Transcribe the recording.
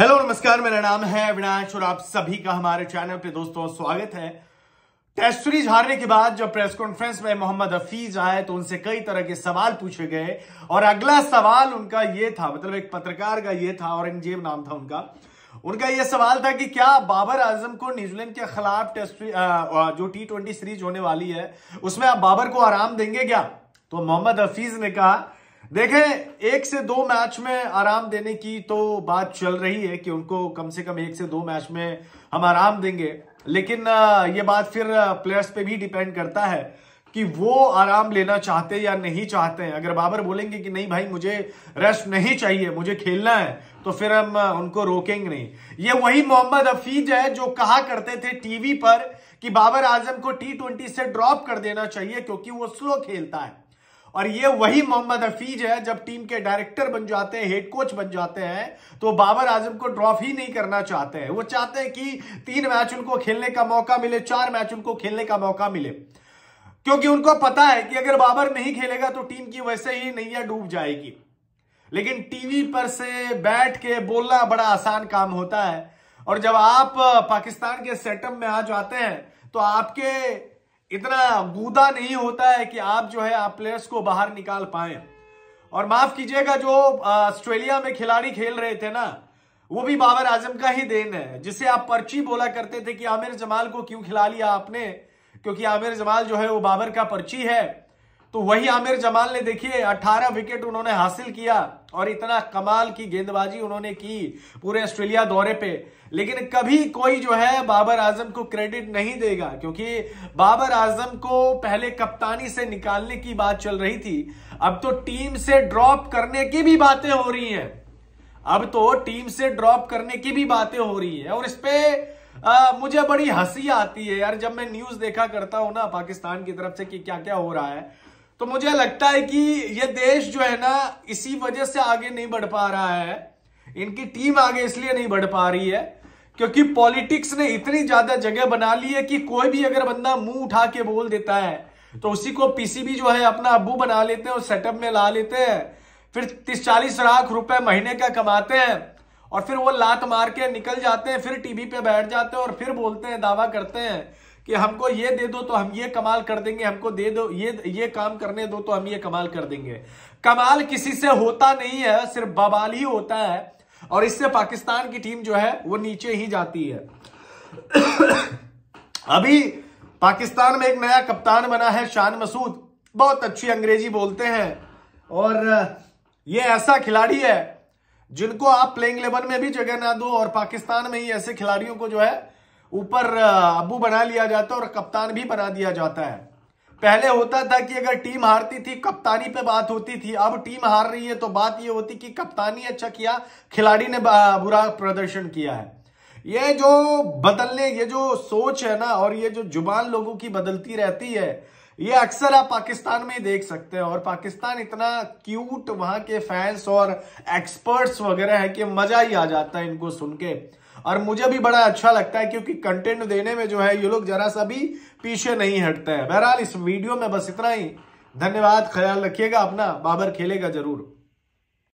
hello नमस्कार मेरा नाम है अविनाश और आप सभी का हमारे चैनल पे दोस्तों स्वागत है टेस्ट सीरीज हारने के बाद जब प्रेस कॉन्फ्रेंस में मोहम्मद हफीज आए तो उनसे कई तरह के सवाल पूछे गए और अगला सवाल उनका ये था मतलब एक पत्रकार का ये था औरंगजेब नाम था उनका उनका यह सवाल था कि क्या बाबर आजम को न्यूजीलैंड के खिलाफ टेस्ट जो टी ट्वेंटी सीरीज होने वाली है उसमें आप बाबर को आराम देंगे क्या तो मोहम्मद हफीज ने कहा देखें एक से दो मैच में आराम देने की तो बात चल रही है कि उनको कम से कम एक से दो मैच में हम आराम देंगे लेकिन ये बात फिर प्लेयर्स पे भी डिपेंड करता है कि वो आराम लेना चाहते या नहीं चाहते हैं अगर बाबर बोलेंगे कि नहीं भाई मुझे रेस्ट नहीं चाहिए मुझे खेलना है तो फिर हम उनको रोकेंगे नहीं ये वही मोहम्मद हफीज है जो कहा करते थे टीवी पर कि बाबर आजम को टी ट्वेंटी से ड्रॉप कर देना चाहिए क्योंकि वो स्लो खेलता है और ये वही मोहम्मद हफीज है जब टीम के डायरेक्टर बन जाते हैं हेड कोच बन जाते हैं तो बाबर आजम को ड्रॉप ही नहीं करना चाहते हैं वो चाहते हैं कि तीन मैच उनको खेलने का मौका मिले चार मैच उनको खेलने का मौका मिले क्योंकि उनको पता है कि अगर बाबर नहीं खेलेगा तो टीम की वैसे ही नैया डूब जाएगी लेकिन टीवी पर से बैठ के बोलना बड़ा आसान काम होता है और जब आप पाकिस्तान के सेटअप में आ जाते हैं तो आपके इतना बूदा नहीं होता है कि आप जो है आप प्लेयर्स को बाहर निकाल पाए और माफ कीजिएगा जो ऑस्ट्रेलिया में खिलाड़ी खेल रहे थे ना वो भी बाबर आजम का ही देन है जिसे आप पर्ची बोला करते थे कि आमिर जमाल को क्यों खिला लिया आपने क्योंकि आमिर जमाल जो है वो बाबर का पर्ची है तो वही आमिर जमाल ने देखिए 18 विकेट उन्होंने हासिल किया और इतना कमाल की गेंदबाजी उन्होंने की पूरे ऑस्ट्रेलिया दौरे पे लेकिन कभी कोई जो है बाबर आजम को क्रेडिट नहीं देगा क्योंकि बाबर आजम को पहले कप्तानी से निकालने की बात चल रही थी अब तो टीम से ड्रॉप करने की भी बातें हो रही हैं अब तो टीम से ड्रॉप करने की भी बातें हो रही है और इस पे आ, मुझे बड़ी हंसी आती है यार जब मैं न्यूज देखा करता हूं ना पाकिस्तान की तरफ से कि क्या क्या हो रहा है तो मुझे लगता है कि ये देश जो है ना इसी वजह से आगे नहीं बढ़ पा रहा है इनकी टीम आगे इसलिए नहीं बढ़ पा रही है क्योंकि पॉलिटिक्स ने इतनी ज्यादा जगह बना ली है कि कोई भी अगर बंदा मुंह उठा के बोल देता है तो उसी को पीसीबी जो है अपना अबू बना लेते हैं और सेटअप में ला लेते हैं फिर तीस चालीस लाख रुपए महीने का कमाते हैं और फिर वो लात मार के निकल जाते हैं फिर टीवी पे बैठ जाते हैं और फिर बोलते हैं दावा करते हैं कि हमको ये दे दो तो हम ये कमाल कर देंगे हमको दे दो ये ये काम करने दो तो हम ये कमाल कर देंगे कमाल किसी से होता नहीं है सिर्फ बबाल ही होता है और इससे पाकिस्तान की टीम जो है वो नीचे ही जाती है अभी पाकिस्तान में एक नया कप्तान बना है शान मसूद बहुत अच्छी अंग्रेजी बोलते हैं और ये ऐसा खिलाड़ी है जिनको आप प्लेइंग इलेवन में भी जगह ना दो और पाकिस्तान में ही ऐसे खिलाड़ियों को जो है ऊपर अबू बना लिया जाता है और कप्तान भी बना दिया जाता है पहले होता था कि अगर टीम हारती थी कप्तानी पे बात होती थी अब टीम हार रही है तो बात यह होती कि कप्तानी अच्छा किया खिलाड़ी ने बुरा प्रदर्शन किया है ये जो बदलने ये जो सोच है ना और ये जो जुबान लोगों की बदलती रहती है ये अक्सर आप पाकिस्तान में ही देख सकते हैं और पाकिस्तान इतना क्यूट वहां के फैंस और एक्सपर्ट्स वगैरह है कि मजा ही आ जाता है इनको सुन के और मुझे भी बड़ा अच्छा लगता है क्योंकि कंटेंट देने में जो है ये लोग जरा सा भी पीछे नहीं हटते हैं बहरहाल इस वीडियो में बस इतना ही धन्यवाद ख्याल रखिएगा अपना बाबर खेलेगा जरूर